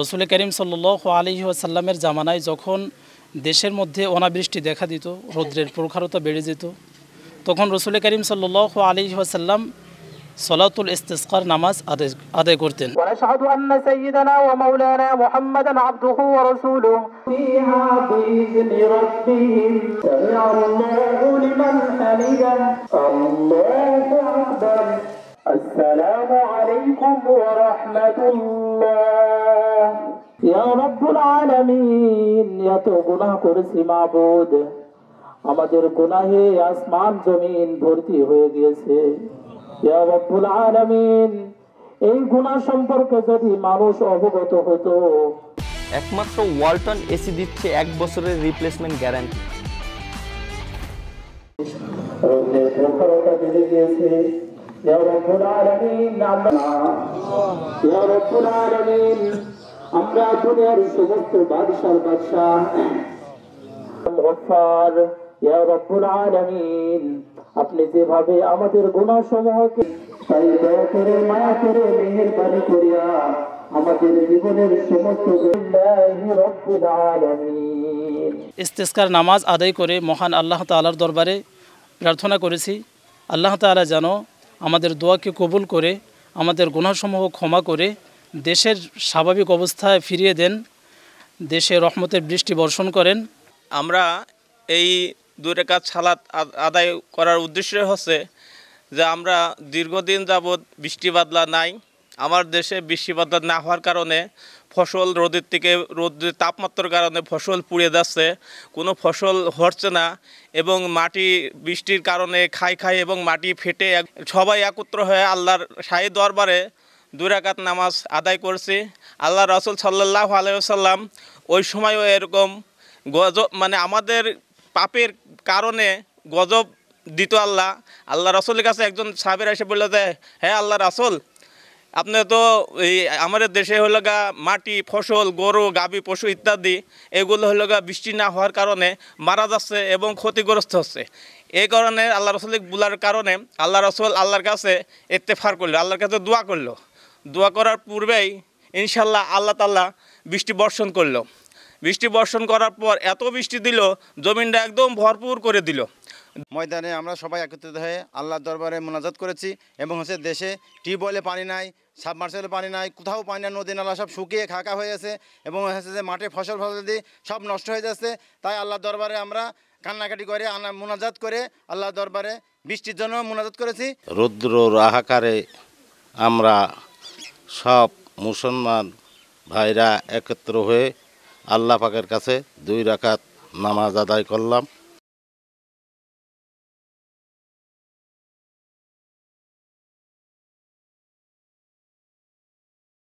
রসুল করিম সাল্ল আলী ওয়াসাল্লামের জামানায় যখন দেশের মধ্যে অনাবৃষ্টি দেখা দিত রৌদ্রের প্রখারতা বেড়ে যেত তখন রসুল করিম সাল্ল আলী ওয়াসাল্লাম সলাতুল ইস্তেসকার নামাজ আদায় করতেন আসসালামু আলাইকুম ওয়া রাহমাতুল্লাহ আমাদের গুনাহে আসমান জমিন ভর্তি হয়ে গিয়েছে এই গুনা সম্পর্কে যদি মানুষ অবগত হতো একমাত্র ওয়ালটন এসি দিচ্ছে এক বছরের রিপ্লেসমেন্ট গ্যারান্টি ইয়া আলামিন ইয়া আলামিন আমরা দুনিয়ার সমস্ত বাদশার বাদশাহ আপনি যেভাবে আমাদের গুণা সমূহকে তাই দয়া করে মায়া করে মেহরবানি করিয়া আমাদের জীবনের সমস্ত ইস্তেস্কার নামাজ আদায় করে মহান আল্লাহ তালার দরবারে প্রার্থনা করেছি আল্লাহ তালা যেন আমাদের দোয়াকে কবুল করে আমাদের গুণাসমূহ ক্ষমা করে দেশের স্বাভাবিক অবস্থায় ফিরিয়ে দেন দেশে রহমতের বৃষ্টি বর্ষণ করেন আমরা এই দূরে কাজ ছালাত আদায় করার উদ্দেশ্য হচ্ছে যে আমরা দীর্ঘদিন যাবৎ বৃষ্টি বাদলা নাই আমার দেশে বৃষ্টি বাদলা না হওয়ার কারণে ফসল রোদের থেকে রোদের তাপমাত্রার কারণে ফসল পুড়ে যাচ্ছে কোনো ফসল হচ্ছে না এবং মাটি বৃষ্টির কারণে খাই খাই এবং মাটি ফেটে সবাই একত্র হয়ে আল্লাহর সাই দরবারে দুরাকাত নামাজ আদায় করছি আল্লাহ রসুল সাল্লাহ আলাইসাল্লাম ওই সময়ও এরকম গজব মানে আমাদের পাপের কারণে গজব দিত আল্লাহ আল্লাহ রসুলের কাছে একজন সাহেবের এসে বললো যে হ্যাঁ আল্লাহ রসুল আপনি তো এই আমাদের দেশে হলো গা মাটি ফসল গরু গাবি পশু ইত্যাদি এগুলো হলো গা বৃষ্টি না হওয়ার কারণে মারা যাচ্ছে এবং ক্ষতিগ্রস্ত হচ্ছে এই কারণে আল্লাহ রসুল বলার কারণে আল্লাহ রসুল আল্লাহর কাছে ইত্তেফার করলো আল্লাহর কাছে দোয়া করলো দোয়া করার পূর্বেই ইনশাল্লাহ আল্লাহ তাল্লাহ বৃষ্টি বর্ষণ করলো বৃষ্টি বর্ষণ করার পর এত বৃষ্টি দিল জমিনটা একদম ভরপুর করে দিল ময়দানে আমরা সবাই একত্রিত হয়ে আল্লাহ দরবারে মোনাজাত করেছি এবং হচ্ছে দেশে টিউবওয়েলে পানি নাই সাবমার্সেলে পানি নাই কোথাও পানি নাই নদী নালা সব শুকিয়ে খাকা হয়ে গেছে এবং হচ্ছে যে মাঠে ফসল ফসল দিয়ে সব নষ্ট হয়ে যাচ্ছে তাই আল্লাহ দরবারে আমরা কান্নাকাটি করে আনা মোনাজাত করে আল্লাহর দরবারে বৃষ্টির জন্য মোনাজাত করেছি রৌদ্র আহাকারে আমরা সব মুসলমান ভাইরা একত্র হয়ে আল্লাহ পাকের কাছে দুই রাকাত নামাজ আদায় করলাম